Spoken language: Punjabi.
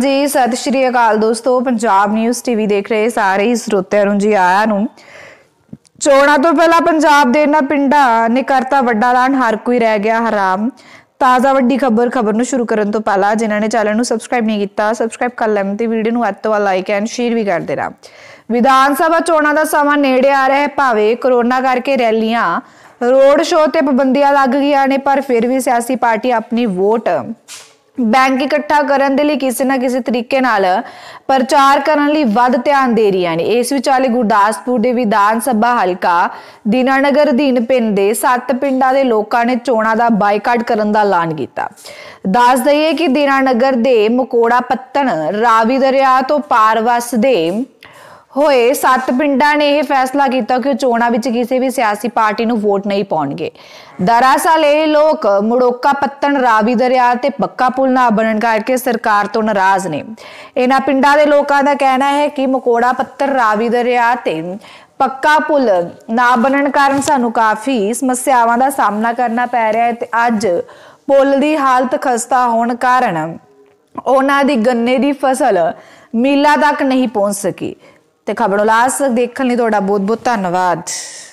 ਜੀ ਸਤਿ ਸ਼੍ਰੀ ਅਕਾਲ ਦੋਸਤੋ ਪੰਜਾਬ ਨਿਊਜ਼ ਟੀਵੀ ਦੇਖ ਰਹੇ ਸਾਰੇ ਸਰੋਤਿਆਂ ਨੂੰ ਜੀ ਆਇਆਂ ਨੂੰ ਚੋਣਾਂ ਤੋਂ ਪਹਿਲਾਂ ਪੰਜਾਬ ਦੇ ਇਹਨਾਂ ਪਿੰਡਾਂ ਨੇ ਕਰਤਾ ਵੱਡਾ ਲਾਣ ਹਰ ਕੋਈ ਰਹਿ ਗਿਆ ਹਰਾਮ ਤਾਜ਼ਾ ਵੱਡੀ ਖਬਰ ਖਬਰ ਨੂੰ ਸ਼ੁਰੂ ਕਰਨ ਤੋਂ ਪਹਿਲਾਂ ਜਿਨ੍ਹਾਂ ਨੇ ਚੈਨਲ ਨੂੰ ਸਬਸਕ੍ਰਾਈਬ ਨਹੀਂ ਕੀਤਾ ਸਬਸਕ੍ਰਾਈਬ ਕਰ ਲੈਣ ਤੇ ਵੀਡੀਓ ਨੂੰ ਅੱਤਵਾ ਤੋਂ ਲਾਈਕ ਐਂਡ ਸ਼ੇਅਰ ਵੀ ਕਰ ਦੇਣਾ ਵਿਧਾਨ ਸਭਾ ਚੋਣਾਂ ਦਾ ਸਮਾਂ ਨੇੜੇ ਆ ਰਿਹਾ ਹੈ ਭਾਵੇਂ ਕਰੋਨਾ ਕਰਕੇ ਰੈਲੀਆਂ ਰੋਡ ਸ਼ੋਅ ਤੇ ਪਾਬੰਦੀਆਂ ਲੱਗ ਗਈਆਂ ਨੇ ਪਰ ਫਿਰ ਵੀ ਸਿਆਸੀ ਪਾਰਟੀ ਆਪਣੀ ਵੋਟ ਬੈਂਕ ਇਕੱਠਾ ਕਰਨ ਦੇ ਲਈ ਕਿਸੇ ਨਾ ਕਿਸੇ ਤਰੀਕੇ ਨਾਲ ਪ੍ਰਚਾਰ ਕਰਨ ਲਈ ਵੱਧ ਧਿਆਨ ਦੇ ਰਹੀਆਂ ਨੇ ਇਸ ਵਿਚਾਲੇ ਗੁਰਦਾਸਪੁਰ ਦੇ ਵਿਧਾਨ ਸਭਾ ਹਲਕਾ ਦਿਨਾਨਗਰ ਅਧੀਨ ਪਿੰਡ ਦੇ ਸੱਤ ਪਿੰਡਾਂ ਦੇ ਲੋਕਾਂ ਨੇ ਚੋਣਾਂ ਦਾ ਬਾਈਕਾਟ ਕਰਨ ਦਾ ਐਲਾਨ ਕੀਤਾ ਦੱਸ ਦਈਏ ਕਿ ਦਿਨਾਨਗਰ ਦੇ ਮਕੋੜਾ ਪੱਤਣ ਰਾਵੀ ਦਰਿਆ ਤੋਂ ਪਾਰ ਵਸਦੇ ਹੋਏ ਸੱਤ ਪਿੰਡਾਂ ਨੇ ਇਹ ਫੈਸਲਾ ਕੀਤਾ ਕਿ ਚੋਣਾਂ ਵਿੱਚ ਕਿਸੇ ਵੀ ਸਿਆਸੀ ਪਾਰਟੀ ਨੂੰ ਵੋਟ ਨਹੀਂ ਪਾਉਣਗੇ ਦਰਅਸਲ ਇਹ ਲੋਕ ਮੜੋਕਾ ਪੱਤਣ ਰਾਵੀ ਦਰਿਆ ਤੇ ਪੱਕਾ ਪੁਲ ਨਾ ਬਣਨ ਕਰਕੇ ਸਰਕਾਰ ਤੋਂ ਨਾਰਾਜ਼ ਨੇ ਇਹਨਾਂ ਪਿੰਡਾਂ ਦੇ ਲੋਕਾਂ ਦਾ ਕਹਿਣਾ ਹੈ ਕਿ ਮਕੋੜਾ ਪੱਤਰ ਰਾਵੀ ਦਰਿਆ ਤੇ ਪੱਕਾ ਪੁਲ ਨਾ ਬਣਨ ਕਾਰਨ ਸਾਨੂੰ ਕਾਫੀ ਸਮੱਸਿਆਵਾਂ ਦਾ ਸਾਹਮਣਾ ਕਰਨਾ ਪੈ ਰਿਹਾ ਹੈ ਤੇ ਅੱਜ ਪੁਲ ਦੀ ਹਾਲਤ ਖਸਤਾ ਹੋਣ ਕਾਰਨ ਉਹਨਾਂ ਦੀ ਗੰਨੇ ਦੀ ਫਸਲ ਮੀਲਾ ਤੱਕ ਨਹੀਂ ਪਹੁੰਚ ਸਕੀ ਤੇ ਖਬਰੋਂ ਲਾਸਟ ਤੱਕ ਦੇਖਣ ਲਈ ਤੁਹਾਡਾ ਬਹੁਤ ਬਹੁਤ ਧੰਨਵਾਦ